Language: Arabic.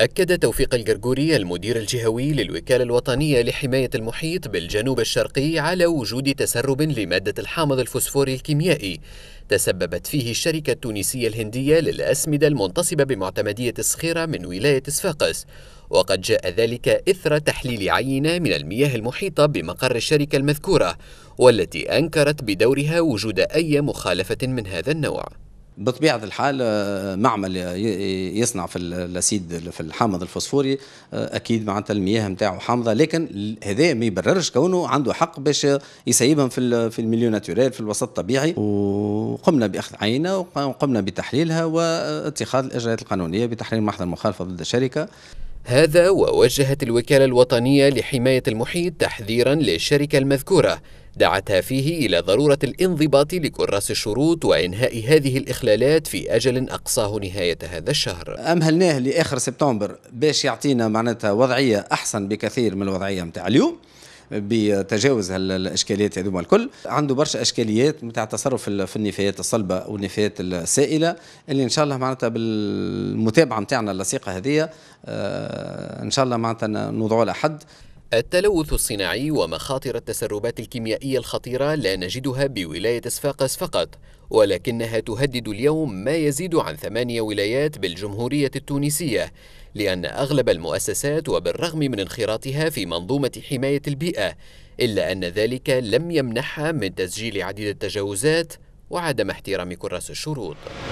أكد توفيق الجرجوري المدير الجهوي للوكالة الوطنية لحماية المحيط بالجنوب الشرقي على وجود تسرب لمادة الحامض الفوسفوري الكيميائي تسببت فيه الشركة التونسية الهندية للأسمدة المنتصبة بمعتمدية الصخيرة من ولاية صفاقس وقد جاء ذلك إثر تحليل عينة من المياه المحيطة بمقر الشركة المذكورة والتي أنكرت بدورها وجود أي مخالفة من هذا النوع بطبيعه الحال آه، معمل يصنع في الاسيد في الحامض الفوسفوري آه، اكيد معناتها المياه نتاعو حامضه لكن هذا ما يبررش كونه عنده حق باش يسيبهم في في الميليو ناتوريل في الوسط الطبيعي وقمنا باخذ عينه وقمنا بتحليلها واتخاذ الاجراءات القانونيه بتحرير محضر المخالفه ضد الشركه هذا ووجهت الوكالة الوطنية لحماية المحيط تحذيرا للشركة المذكورة دعتا فيه إلى ضرورة الانضباط لكراس الشروط وإنهاء هذه الإخلالات في أجل أقصاه نهاية هذا الشهر أمهلناه لآخر سبتمبر باش يعطينا معناتها وضعية أحسن بكثير من الوضعية متاع اليوم بتجاوز الاشكاليات هذوما الكل عنده برشا اشكاليات نتاع تصرف في النفايات الصلبه والنفايات السائله اللي ان شاء الله معناتها بالمتابعه نتاعنا اللصيقه هذه آه، ان شاء الله معناتها نوضعوا لها حد التلوث الصناعي ومخاطر التسربات الكيميائية الخطيرة لا نجدها بولاية صفاقس فقط ولكنها تهدد اليوم ما يزيد عن ثمانية ولايات بالجمهورية التونسية لأن أغلب المؤسسات وبالرغم من انخراطها في منظومة حماية البيئة إلا أن ذلك لم يمنحها من تسجيل عديد التجاوزات وعدم احترام كراس الشروط